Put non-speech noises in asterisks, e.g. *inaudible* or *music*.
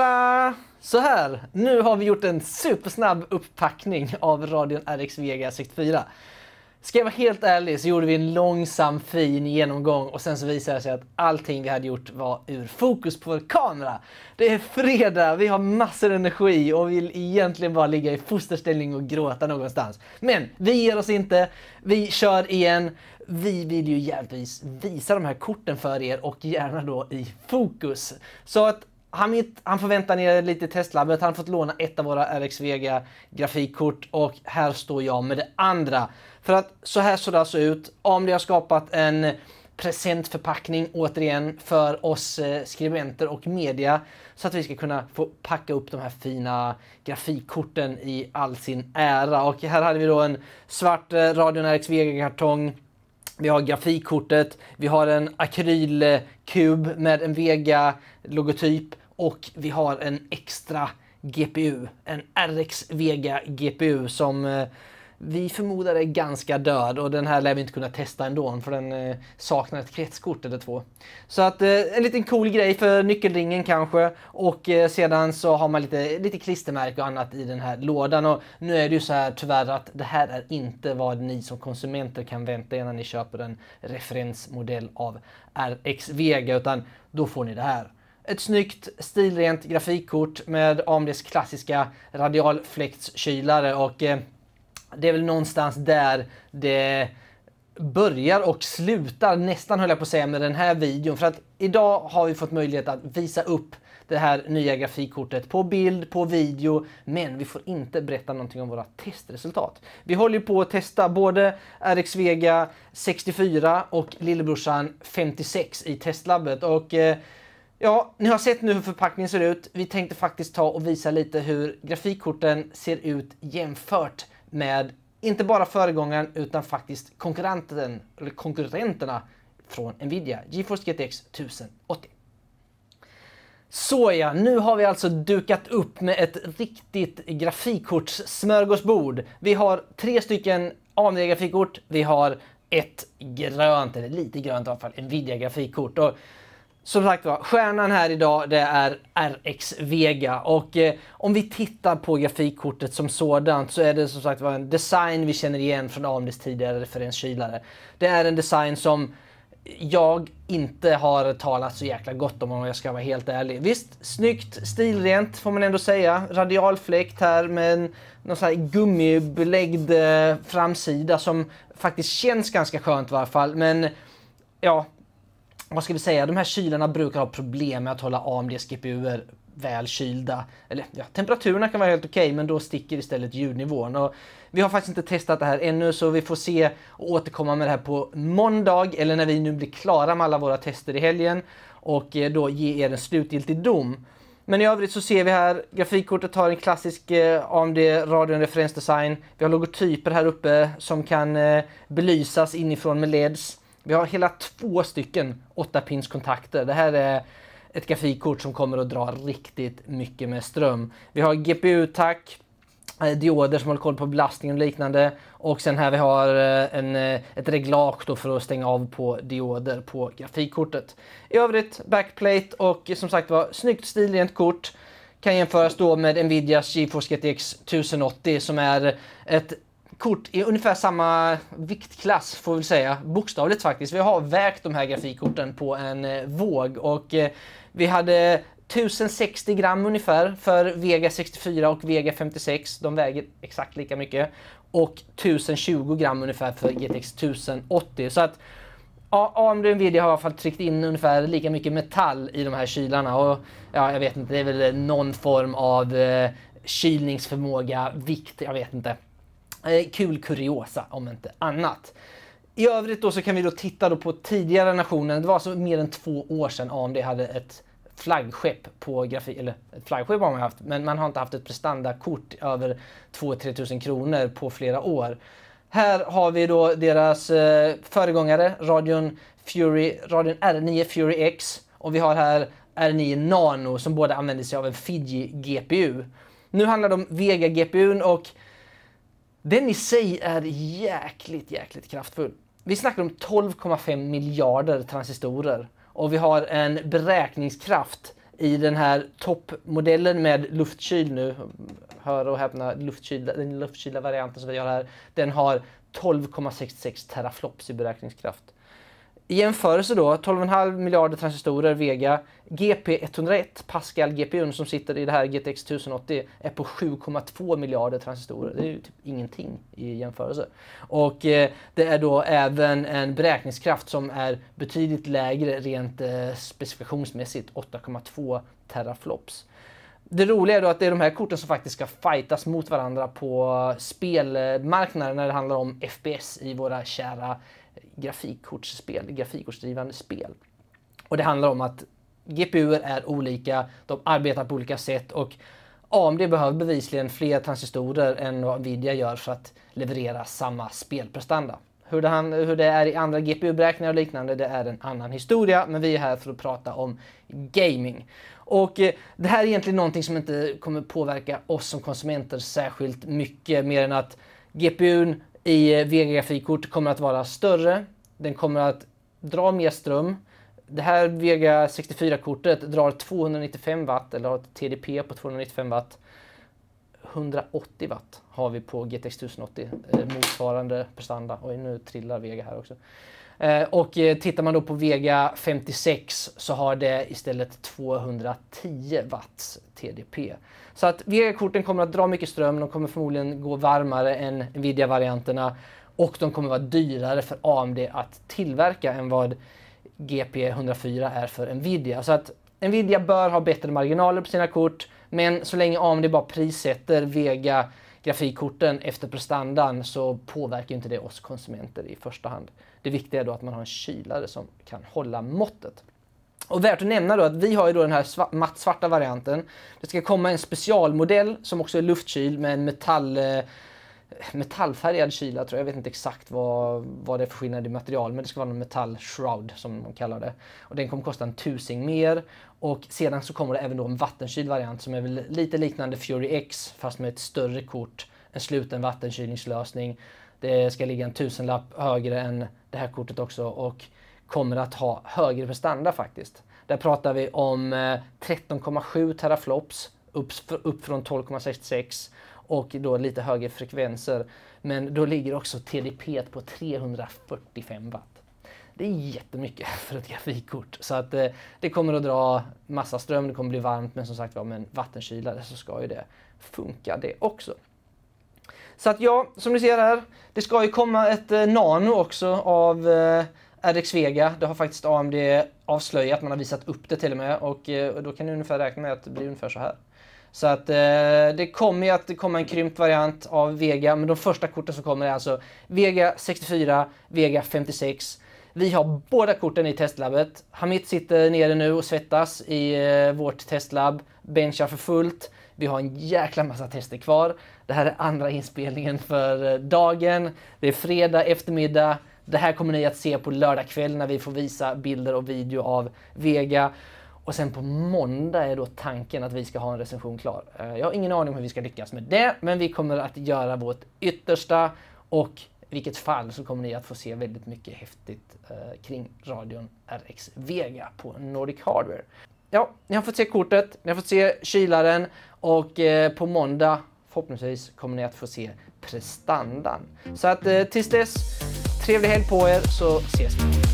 Hallå! Så här, nu har vi gjort en supersnabb upppackning av radion RX Vega 64. Ska jag vara helt ärlig så gjorde vi en långsam fin genomgång och sen så visade det sig att allting vi hade gjort var ur fokus på vår kamera. Det är fredag, vi har massor energi och vill egentligen bara ligga i fosterställning och gråta någonstans. Men vi ger oss inte, vi kör igen. Vi vill ju givetvis visa de här korten för er och gärna då i fokus. Så att han, han vänta ner lite i testlabbet, han har fått låna ett av våra RX Vega grafikkort och här står jag med det andra. För att så här såg det alltså ut. AMD har skapat en presentförpackning återigen för oss eh, skribenter och media så att vi ska kunna få packa upp de här fina grafikkorten i all sin ära. Och här hade vi då en svart eh, Radeon RX Vega-kartong. Vi har grafikkortet, vi har en akrylkub med en Vega-logotyp och vi har en extra GPU, en RX Vega GPU som eh, vi förmodar är ganska död och den här lär vi inte kunna testa ändå för den eh, saknar ett kretskort eller två. Så att eh, en liten cool grej för nyckelringen kanske och sedan så har man lite, lite klistermärke och annat i den här lådan och nu är det ju så här tyvärr att det här är inte vad ni som konsumenter kan vänta er när ni köper en referensmodell av RX Vega utan då får ni det här. Ett snyggt, stilrent grafikkort med AMDs klassiska radialfläktskylare och eh, det är väl någonstans där det börjar och slutar, nästan höll jag på att säga, med den här videon. För att idag har vi fått möjlighet att visa upp det här nya grafikkortet på bild, på video, men vi får inte berätta någonting om våra testresultat. Vi håller på att testa både RX Vega 64 och lillebrorsan 56 i testlabbet och eh, Ja, ni har sett nu hur förpackningen ser ut. Vi tänkte faktiskt ta och visa lite hur grafikkorten ser ut jämfört med inte bara föregångaren utan faktiskt konkurrenten, eller konkurrenterna från Nvidia, GeForce GTX 1080. Såja, nu har vi alltså dukat upp med ett riktigt grafikkortssmörgåsbord. Vi har tre stycken AMD-grafikkort, vi har ett grönt, eller lite grönt i alla fall, Nvidia-grafikkort. Som sagt var, stjärnan här idag det är RX Vega och eh, om vi tittar på grafikkortet som sådant så är det som sagt var en design vi känner igen från AMDs tidigare referenskylare. Det är en design som jag inte har talat så jäkla gott om om jag ska vara helt ärlig. Visst, snyggt, stilrent får man ändå säga. Radial fläkt här med en någon sån här gummibeläggd eh, framsida som faktiskt känns ganska skönt i varje fall. Men ja, vad ska vi säga, de här kylarna brukar ha problem med att hålla AMD GPUer väl kylda. Eller ja, temperaturerna kan vara helt okej, okay, men då sticker istället ljudnivån. Och vi har faktiskt inte testat det här ännu, så vi får se och återkomma med det här på måndag, eller när vi nu blir klara med alla våra tester i helgen och eh, då ge er en slutgiltig dom. Men i övrigt så ser vi här, grafikkortet har en klassisk eh, AMD Radeon referensdesign. Vi har logotyper här uppe som kan eh, belysas inifrån med LEDs. Vi har hela två stycken 8-pins kontakter. Det här är ett grafikkort som kommer att dra riktigt mycket med ström. Vi har GPU-tack, eh, dioder som håller koll på belastning och liknande. Och sen här vi har eh, en, eh, ett reglage för att stänga av på dioder på grafikkortet. I övrigt backplate och som sagt var snyggt stilrent kort. Kan jämföras då med Nvidias GeForce GTX 1080 som är ett kort i ungefär samma viktklass får vi säga, bokstavligt faktiskt. Vi har vägt de här grafikkorten på en eh, våg och eh, vi hade 1060 gram ungefär för Vega 64 och Vega 56. De väger exakt lika mycket. Och 1020 gram ungefär för GTX 1080. Så att ja, AMD och Nvidia har i alla fall tryckt in ungefär lika mycket metall i de här kylarna. Och, ja, jag vet inte, det är väl någon form av eh, kylningsförmåga, vikt, jag vet inte. Eh, kul kuriosa om inte annat. I övrigt då så kan vi då titta då på tidigare nationen. Det var alltså mer än två år sedan AMD hade ett flaggskepp på grafik, eller ett flaggskepp har man haft, men man har inte haft ett prestandakort över 2-3 tusen kronor på flera år. Här har vi då deras eh, föregångare, radion, Fury, radion R9 Fury X och vi har här R9 Nano som båda använder sig av en Fiji GPU. Nu handlar det om Vega GPUn och den i sig är jäkligt, jäkligt kraftfull. Vi snackar om 12,5 miljarder transistorer och vi har en beräkningskraft i den här toppmodellen med luftkyl nu, hör och häpna, luftkylda, den luftkylda varianten som vi har här, den har 12,66 teraflops i beräkningskraft. I jämförelse då, 12,5 miljarder transistorer Vega, GP101 Pascal GPUn som sitter i det här GTX 1080 är på 7,2 miljarder transistorer. Det är ju typ ingenting i jämförelse. Och eh, det är då även en beräkningskraft som är betydligt lägre rent eh, specifikationsmässigt, 8,2 teraflops. Det roliga är då att det är de här korten som faktiskt ska fightas mot varandra på eh, spelmarknaden när det handlar om FPS i våra kära grafikkortsspel, grafikkortsdrivande spel. Och det handlar om att GPUer är olika, de arbetar på olika sätt och AMD behöver bevisligen fler transistorer än vad Nvidia gör för att leverera samma spelprestanda. Hur det, hur det är i andra GPU-beräkningar och liknande, det är en annan historia, men vi är här för att prata om gaming. Och eh, det här är egentligen någonting som inte kommer påverka oss som konsumenter särskilt mycket, mer än att GPUn i eh, Vega-grafikkort kommer att vara större. Den kommer att dra mer ström. Det här Vega 64-kortet drar 295 watt eller har ett TDP på 295 watt. 180 watt har vi på GTX 1080 eh, motsvarande prestanda. Oj, nu trillar Vega här också. Eh, och eh, tittar man då på Vega 56 så har det istället 210 watts TDP. Så att Vega-korten kommer att dra mycket ström, de kommer förmodligen gå varmare än Nvidia-varianterna och de kommer vara dyrare för AMD att tillverka än vad GP104 är för Nvidia. Så att Nvidia bör ha bättre marginaler på sina kort, men så länge AMD bara prissätter Vega grafikkorten efter prestandan så påverkar inte det oss konsumenter i första hand. Det viktiga är då att man har en kylare som kan hålla måttet. Och värt att nämna då att vi har ju då den här svart, matt svarta varianten. Det ska komma en specialmodell som också är luftkyld med en metall eh, metallfärgad kyla tror jag. Jag vet inte exakt vad, vad det är för skillnad i material men det ska vara en shroud som de kallar det. Och den kommer kosta en tusing mer. Och sedan så kommer det även då en vattenkyld variant som är väl lite liknande Fury X fast med ett större kort. En sluten vattenkylningslösning. Det ska ligga en tusenlapp högre än det här kortet också och kommer att ha högre prestanda faktiskt. Där pratar vi om 13,7 eh, teraflops upp från 12,66 och då lite högre frekvenser. Men då ligger också TDP på 345 watt. Det är jättemycket *laughs* för ett grafikkort. Så att eh, det kommer att dra massa ström, det kommer bli varmt men som sagt var med en vattenkylare så ska ju det funka det också. Så att ja, som ni ser här, det ska ju komma ett eh, Nano också av eh, RX Vega. Det har faktiskt AMD avslöjat, man har visat upp det till och med eh, och då kan ni ungefär räkna med att det blir ungefär så här. Så att eh, det kommer ju att komma en krympt variant av Vega, men de första korten som kommer är alltså Vega 64, Vega 56. Vi har båda korten i testlabbet. Hamid sitter nere nu och svettas i eh, vårt testlabb, benchar för fullt. Vi har en jäkla massa tester kvar. Det här är andra inspelningen för eh, dagen. Det är fredag eftermiddag. Det här kommer ni att se på lördag kväll när vi får visa bilder och video av Vega. Och sen på måndag är då tanken att vi ska ha en recension klar. Eh, jag har ingen aning om hur vi ska lyckas med det, men vi kommer att göra vårt yttersta och i vilket fall så kommer ni att få se väldigt mycket häftigt eh, kring radion RX Vega på Nordic Hardware. Ja, ni har fått se kortet, ni har fått se kylaren och eh, på måndag förhoppningsvis kommer ni att få se prestandan. Så att tills dess, trevlig helg på er så ses vi!